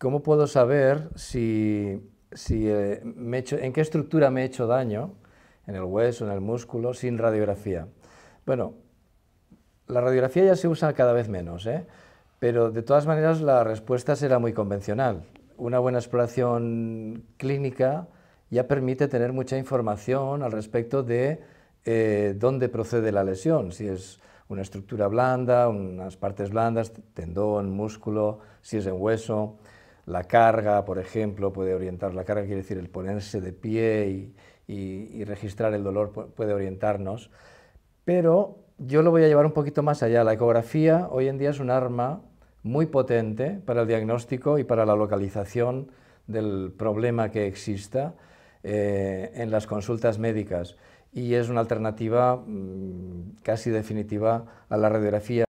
¿Cómo puedo saber si, eh, en qué estructura me he hecho daño, en el hueso, en el músculo, sin radiografía? Bueno, la radiografía ya se usa cada vez menos, ¿eh? pero de todas maneras la respuesta será muy convencional. Una buena exploración clínica ya permite tener mucha información al respecto de eh, dónde procede la lesión, si es una estructura blanda, unas partes blandas, tendón, músculo, si es en hueso la carga, por ejemplo, puede orientar, la carga quiere decir el ponerse de pie y, registrar el dolor puede orientarnos, pero yo lo voy a llevar un poquito más allá. La ecografía hoy en día es un arma muy potente para el diagnóstico y para la localización del problema que exista eh, en las consultas médicas y es una alternativa mm, casi definitiva a la radiografía.